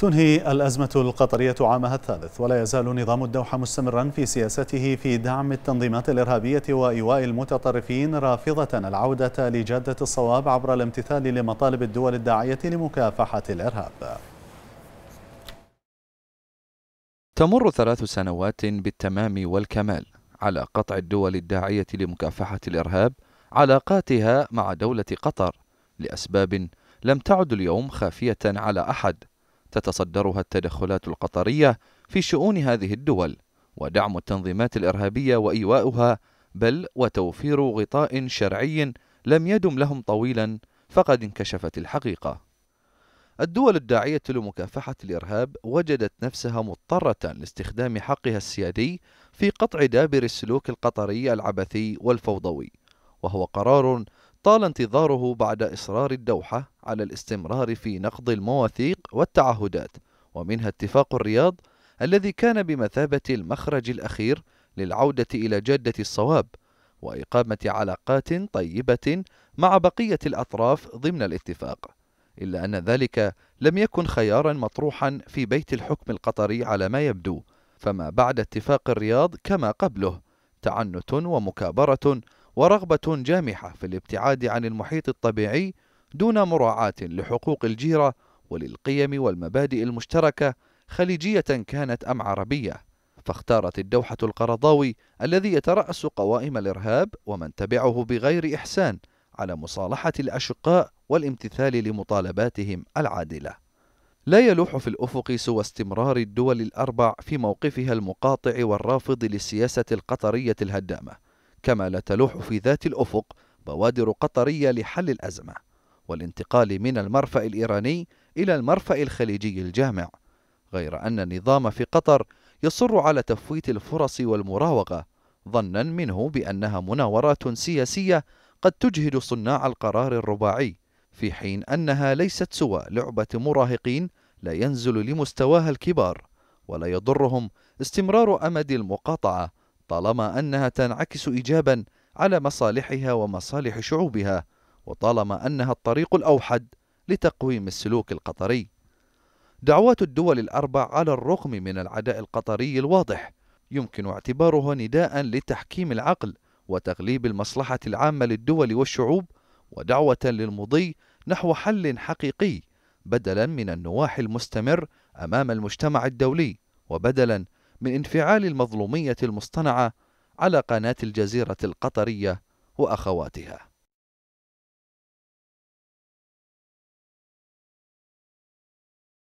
تنهي الأزمة القطرية عامها الثالث ولا يزال نظام الدوحة مستمرا في سياسته في دعم التنظيمات الإرهابية وإيواء المتطرفين رافضة العودة لجادة الصواب عبر الامتثال لمطالب الدول الداعية لمكافحة الإرهاب تمر ثلاث سنوات بالتمام والكمال على قطع الدول الداعية لمكافحة الإرهاب علاقاتها مع دولة قطر لأسباب لم تعد اليوم خافية على أحد تتصدرها التدخلات القطرية في شؤون هذه الدول ودعم التنظيمات الإرهابية وإيواؤها بل وتوفير غطاء شرعي لم يدم لهم طويلا فقد انكشفت الحقيقة الدول الداعية لمكافحة الإرهاب وجدت نفسها مضطرة لاستخدام حقها السيادي في قطع دابر السلوك القطري العبثي والفوضوي وهو قرار طال انتظاره بعد إصرار الدوحة على الاستمرار في نقض المواثيق والتعهدات ومنها اتفاق الرياض الذي كان بمثابة المخرج الأخير للعودة إلى جادة الصواب وإقامة علاقات طيبة مع بقية الأطراف ضمن الاتفاق إلا أن ذلك لم يكن خيارا مطروحا في بيت الحكم القطري على ما يبدو فما بعد اتفاق الرياض كما قبله تعنت ومكابرة ورغبة جامحة في الابتعاد عن المحيط الطبيعي دون مراعاة لحقوق الجيرة وللقيم والمبادئ المشتركة خليجية كانت أم عربية فاختارت الدوحة القرضاوي الذي يترأس قوائم الإرهاب ومن تبعه بغير إحسان على مصالحة الأشقاء والامتثال لمطالباتهم العادلة. لا يلوح في الأفق سوى استمرار الدول الأربع في موقفها المقاطع والرافض للسياسة القطرية الهدامة، كما لا تلوح في ذات الأفق بوادر قطرية لحل الأزمة. والانتقال من المرفأ الإيراني إلى المرفأ الخليجي الجامع غير أن النظام في قطر يصر على تفويت الفرص والمراوغة ظنا منه بأنها مناورات سياسية قد تجهد صناع القرار الرباعي في حين أنها ليست سوى لعبة مراهقين لا ينزل لمستواها الكبار ولا يضرهم استمرار أمد المقاطعة طالما أنها تنعكس إيجابا على مصالحها ومصالح شعوبها وطالما أنها الطريق الأوحد لتقويم السلوك القطري دعوات الدول الأربع على الرغم من العداء القطري الواضح يمكن اعتباره نداء لتحكيم العقل وتغليب المصلحة العامة للدول والشعوب ودعوة للمضي نحو حل حقيقي بدلا من النواحي المستمر أمام المجتمع الدولي وبدلا من انفعال المظلومية المصطنعة على قناة الجزيرة القطرية وأخواتها